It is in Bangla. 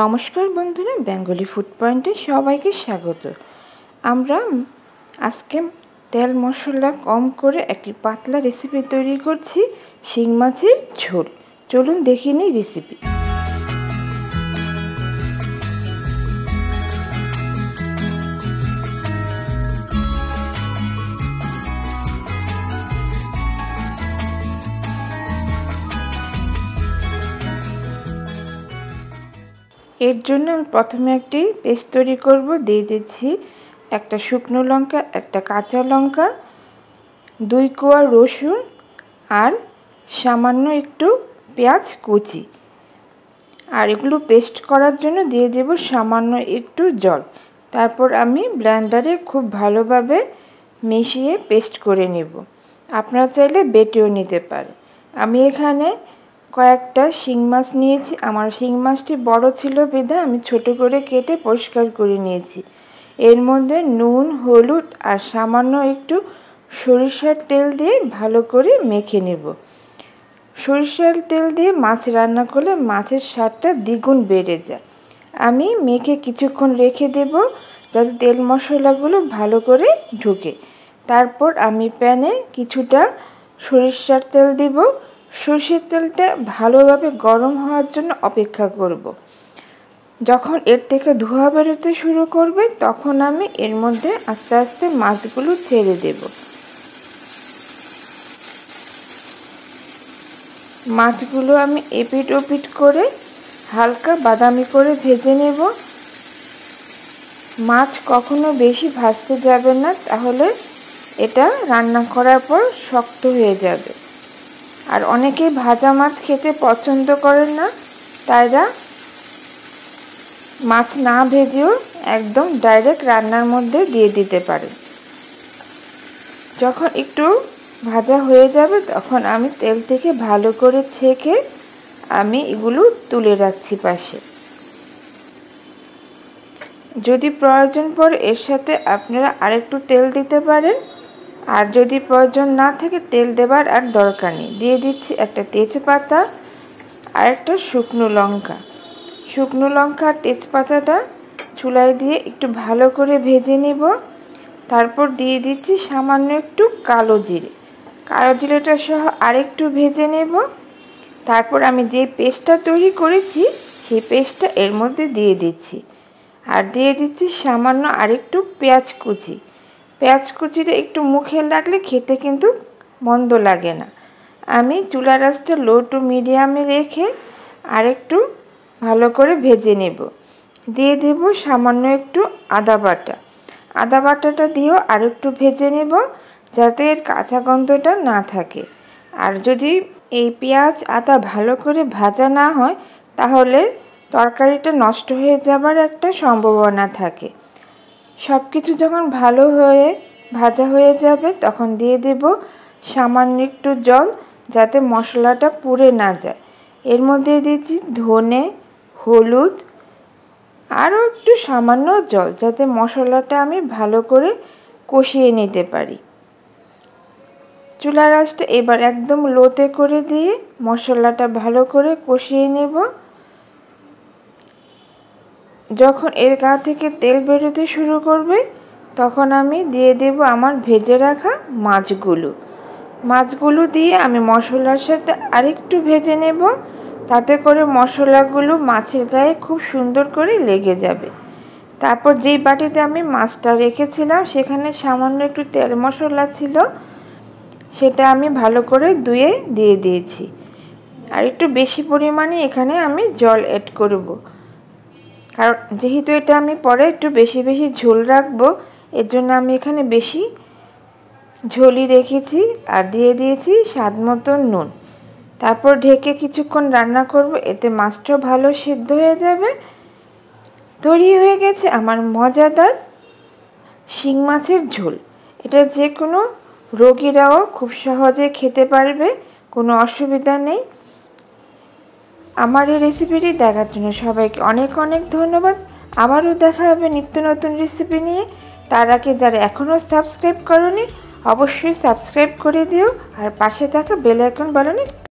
নমস্কার বন্ধুরা বেঙ্গলি ফুড পয়েন্টে সবাইকে স্বাগত আমরা আজকে তেল মশলা কম করে একটি পাতলা রেসিপি তৈরি করছি শিং মাছের ঝোল চলুন দেখে নিই রেসিপি এর জন্য আমি প্রথমে একটি পেস্ট তৈরি করব দিয়ে দিচ্ছি একটা শুকনো লঙ্কা একটা কাঁচা লঙ্কা দুই কোয়া রসুন আর সামান্য একটু পেঁয়াজ কুচি আর এগুলো পেস্ট করার জন্য দিয়ে দেব সামান্য একটু জল তারপর আমি ব্লেন্ডারে খুব ভালোভাবে মিশিয়ে পেস্ট করে নেব আপনারা চাইলে বেটেও নিতে পারে আমি এখানে কয়েকটা শিং মাছ নিয়েছি আমার শিং মাছটি বড় ছিল বেঁধে আমি ছোট করে কেটে পরিষ্কার করে নিয়েছি এর মধ্যে নুন হলুদ আর সামান্য একটু সরিষার তেল দিয়ে ভালো করে মেখে নেব সরিষার তেল দিয়ে মাছ রান্না করলে মাছের স্বাদটা দ্বিগুণ বেড়ে যায় আমি মেখে কিছুক্ষণ রেখে দেব যাতে তেল মশলাগুলো ভালো করে ঢুকে তারপর আমি প্যানে কিছুটা সরিষার তেল দেব সর্ষের তেলটা ভালোভাবে গরম হওয়ার জন্য অপেক্ষা করব। যখন এর থেকে ধোয়া বেরোতে শুরু করবে তখন আমি এর মধ্যে আস্তে আস্তে মাছগুলো ছেড়ে দেব মাছগুলো আমি এপিট ওপিট করে হালকা বাদামি করে ভেজে নেব মাছ কখনো বেশি ভাজতে যাবে না তাহলে এটা রান্না করার পর শক্ত হয়ে যাবে আর অনেকে ভাজা মাছ খেতে পছন্দ করেন না তারা মাছ না ভেজেও একদম ডাইরেক্ট রান্নার মধ্যে দিয়ে দিতে পারে যখন একটু ভাজা হয়ে যাবে তখন আমি তেল থেকে ভালো করে ছেঁকে আমি এগুলো তুলে রাখছি পাশে যদি প্রয়োজন পড়ে এর সাথে আপনারা আরেকটু তেল দিতে পারেন আর যদি প্রয়োজন না থাকে তেল দেবার আর দরকার নেই দিয়ে দিচ্ছি একটা তেজপাতা আর একটা শুকনো লঙ্কা শুকনো লঙ্কা আর তেজপাতাটা চুলায় দিয়ে একটু ভালো করে ভেজে নেব তারপর দিয়ে দিচ্ছি সামান্য একটু কালো জিরে কালো জিরেটা সহ আরেকটু ভেজে নেব তারপর আমি যে পেস্টটা তৈরি করেছি সেই পেস্টটা এর মধ্যে দিয়ে দিচ্ছি আর দিয়ে দিচ্ছি সামান্য আরেকটু পেঁয়াজ কুচি পেঁয়াজ কুচিটা একটু মুখে লাগলে খেতে কিন্তু মন্দ লাগে না আমি চুলা রাসটা লো টু মিডিয়ামে রেখে আরেকটু ভালো করে ভেজে নেব দিয়ে দেব সামান্য একটু আদা বাটা আদা বাটাটা দিয়েও আরেকটু ভেজে নেব যাতে এর কাঁচা গন্ধটা না থাকে আর যদি এই পেঁয়াজ আদা ভালো করে ভাজা না হয় তাহলে তরকারিটা নষ্ট হয়ে যাবার একটা সম্ভাবনা থাকে সব কিছু যখন ভালো হয়ে ভাজা হয়ে যাবে তখন দিয়ে দেব সামান্য একটু জল যাতে মশলাটা পুড়ে না যায় এর মধ্যে দিয়েছি ধনে হলুদ আরও একটু সামান্য জল যাতে মশলাটা আমি ভালো করে কষিয়ে নিতে পারি চুলার রাসটা এবার একদম লোতে করে দিয়ে মশলাটা ভালো করে কষিয়ে নেব যখন এর গা থেকে তেল বেরোতে শুরু করবে তখন আমি দিয়ে দেব আমার ভেজে রাখা মাছগুলো মাছগুলো দিয়ে আমি মশলার সাথে আরেকটু ভেজে নেব তাতে করে মশলাগুলো মাছের গায়ে খুব সুন্দর করে লেগে যাবে তারপর যেই বাটিতে আমি মাছটা রেখেছিলাম সেখানে সামান্য একটু তেল মশলা ছিল সেটা আমি ভালো করে ধুয়ে দিয়ে দিয়েছি আর একটু বেশি পরিমাণে এখানে আমি জল অ্যাড করবো কারণ যেহেতু এটা আমি পরে একটু বেশি বেশি ঝোল রাখবো এর জন্য আমি এখানে বেশি ঝোলই রেখেছি আর দিয়ে দিয়েছি স্বাদ মতো নুন তারপর ঢেকে কিছুক্ষণ রান্না করব এতে মাছটাও ভালো সিদ্ধ হয়ে যাবে তৈরি হয়ে গেছে আমার মজাদার শিং মাছের ঝোল এটা যে কোনো রোগীরাও খুব সহজে খেতে পারবে কোনো অসুবিধা নেই আমার এই রেসিপিটি দেখার জন্য সবাইকে অনেক অনেক ধন্যবাদ আবারও দেখা হবে নিত্য নতুন রেসিপি নিয়ে তার আগে যারা এখনও সাবস্ক্রাইব করনি অবশ্যই সাবস্ক্রাইব করে দিও আর পাশে থাকা বেল আইকন বাটনে